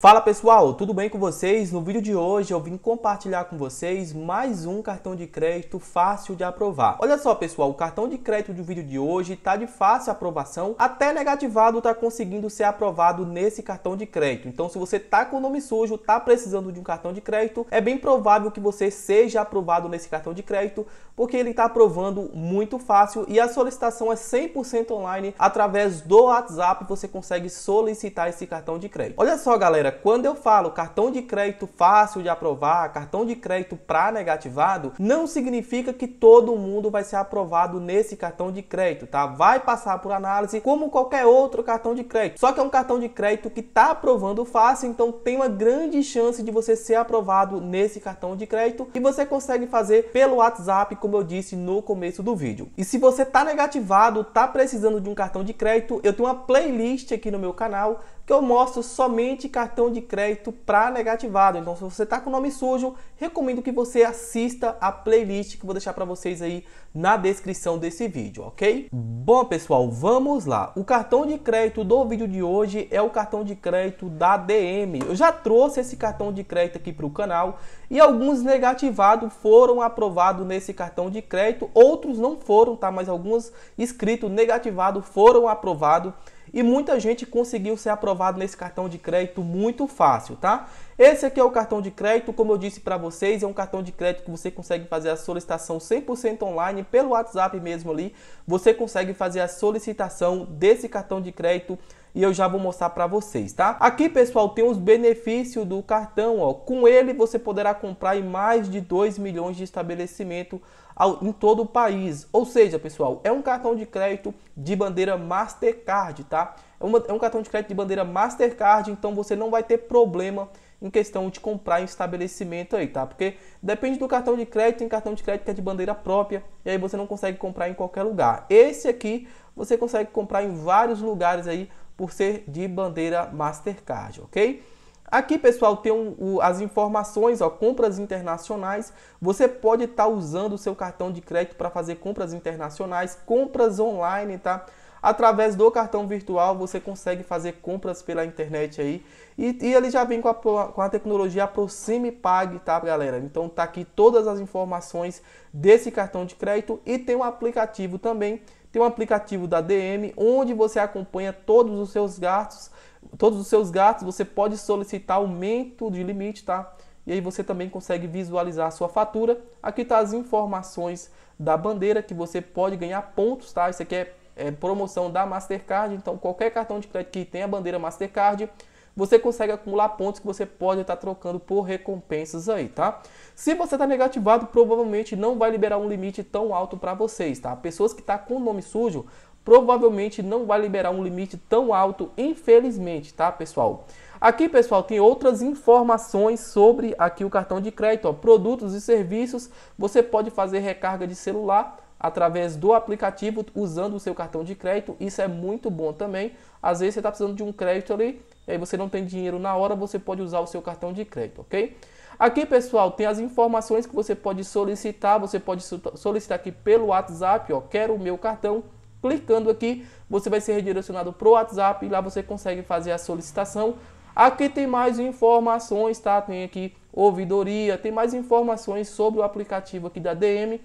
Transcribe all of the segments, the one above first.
Fala pessoal, tudo bem com vocês? No vídeo de hoje eu vim compartilhar com vocês mais um cartão de crédito fácil de aprovar. Olha só pessoal, o cartão de crédito do vídeo de hoje está de fácil aprovação, até negativado está conseguindo ser aprovado nesse cartão de crédito. Então se você está com o nome sujo, está precisando de um cartão de crédito, é bem provável que você seja aprovado nesse cartão de crédito, porque ele está aprovando muito fácil e a solicitação é 100% online, através do WhatsApp você consegue solicitar esse cartão de crédito. Olha só galera, Galera, quando eu falo cartão de crédito fácil de aprovar, cartão de crédito para negativado, não significa que todo mundo vai ser aprovado nesse cartão de crédito, tá? Vai passar por análise como qualquer outro cartão de crédito. Só que é um cartão de crédito que tá aprovando fácil, então tem uma grande chance de você ser aprovado nesse cartão de crédito e você consegue fazer pelo WhatsApp, como eu disse no começo do vídeo. E se você tá negativado, tá precisando de um cartão de crédito, eu tenho uma playlist aqui no meu canal que eu mostro somente cartão cartão de crédito para negativado. Então, se você está com o nome sujo, recomendo que você assista a playlist que vou deixar para vocês aí na descrição desse vídeo, ok? Bom, pessoal, vamos lá. O cartão de crédito do vídeo de hoje é o cartão de crédito da DM. Eu já trouxe esse cartão de crédito aqui para o canal e alguns negativados foram aprovados nesse cartão de crédito, outros não foram, tá? Mas alguns escritos negativados foram aprovados e muita gente conseguiu ser aprovado nesse cartão de crédito muito fácil, tá? Esse aqui é o cartão de crédito, como eu disse para vocês, é um cartão de crédito que você consegue fazer a solicitação 100% online pelo WhatsApp mesmo ali. Você consegue fazer a solicitação desse cartão de crédito e eu já vou mostrar para vocês, tá? Aqui, pessoal, tem os benefícios do cartão, ó. Com ele você poderá comprar em mais de 2 milhões de estabelecimento ao, em todo o país. Ou seja, pessoal, é um cartão de crédito de bandeira Mastercard, tá? É, uma, é um cartão de crédito de bandeira Mastercard, então você não vai ter problema em questão de comprar em estabelecimento aí, tá? Porque depende do cartão de crédito, tem cartão de crédito que é de bandeira própria, e aí você não consegue comprar em qualquer lugar. Esse aqui você consegue comprar em vários lugares aí por ser de bandeira Mastercard, ok? Aqui, pessoal, tem um, o, as informações, ó, compras internacionais. Você pode estar tá usando o seu cartão de crédito para fazer compras internacionais, compras online, tá? Através do cartão virtual você consegue fazer compras pela internet aí. E, e ele já vem com a, com a tecnologia Aproxime Pague, tá galera? Então tá aqui todas as informações desse cartão de crédito e tem um aplicativo também. Tem um aplicativo da DM onde você acompanha todos os seus gastos. Todos os seus gastos você pode solicitar aumento de limite, tá? E aí você também consegue visualizar a sua fatura. Aqui tá as informações da bandeira que você pode ganhar pontos, tá? Isso aqui é é, promoção da Mastercard. Então, qualquer cartão de crédito que tenha a bandeira Mastercard, você consegue acumular pontos que você pode estar tá trocando por recompensas aí, tá? Se você está negativado, provavelmente não vai liberar um limite tão alto para vocês, tá? Pessoas que estão tá com o nome sujo, provavelmente não vai liberar um limite tão alto, infelizmente, tá, pessoal? Aqui, pessoal, tem outras informações sobre aqui o cartão de crédito, ó, produtos e serviços. Você pode fazer recarga de celular, através do aplicativo usando o seu cartão de crédito. Isso é muito bom também. Às vezes você está precisando de um crédito ali, e aí você não tem dinheiro na hora, você pode usar o seu cartão de crédito, ok? Aqui, pessoal, tem as informações que você pode solicitar. Você pode solicitar aqui pelo WhatsApp, ó, quero o meu cartão. Clicando aqui, você vai ser redirecionado para o WhatsApp e lá você consegue fazer a solicitação. Aqui tem mais informações, tá? Tem aqui ouvidoria, tem mais informações sobre o aplicativo aqui da DM.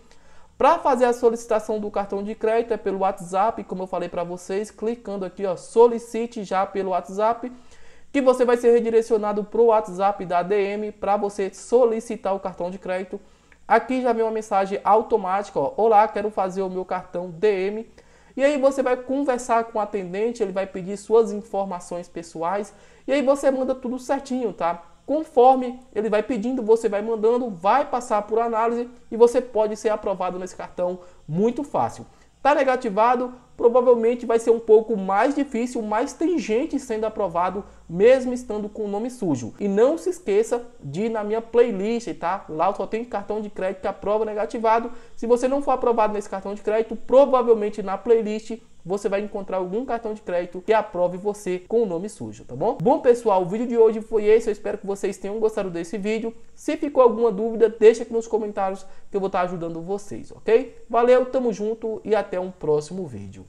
Para fazer a solicitação do cartão de crédito é pelo WhatsApp, como eu falei para vocês, clicando aqui, ó, solicite já pelo WhatsApp, que você vai ser redirecionado para o WhatsApp da DM para você solicitar o cartão de crédito. Aqui já vem uma mensagem automática, ó, olá, quero fazer o meu cartão DM. E aí você vai conversar com o atendente, ele vai pedir suas informações pessoais e aí você manda tudo certinho, tá? Conforme ele vai pedindo, você vai mandando, vai passar por análise e você pode ser aprovado nesse cartão muito fácil. Tá negativado, provavelmente vai ser um pouco mais difícil, mais tem gente sendo aprovado, mesmo estando com o nome sujo. E não se esqueça de ir na minha playlist, tá? Lá eu só tenho cartão de crédito que aprova negativado. Se você não for aprovado nesse cartão de crédito, provavelmente na playlist você vai encontrar algum cartão de crédito que aprove você com o nome sujo, tá bom? Bom, pessoal, o vídeo de hoje foi esse. Eu espero que vocês tenham gostado desse vídeo. Se ficou alguma dúvida, deixa aqui nos comentários que eu vou estar ajudando vocês, ok? Valeu, tamo junto e até um próximo vídeo.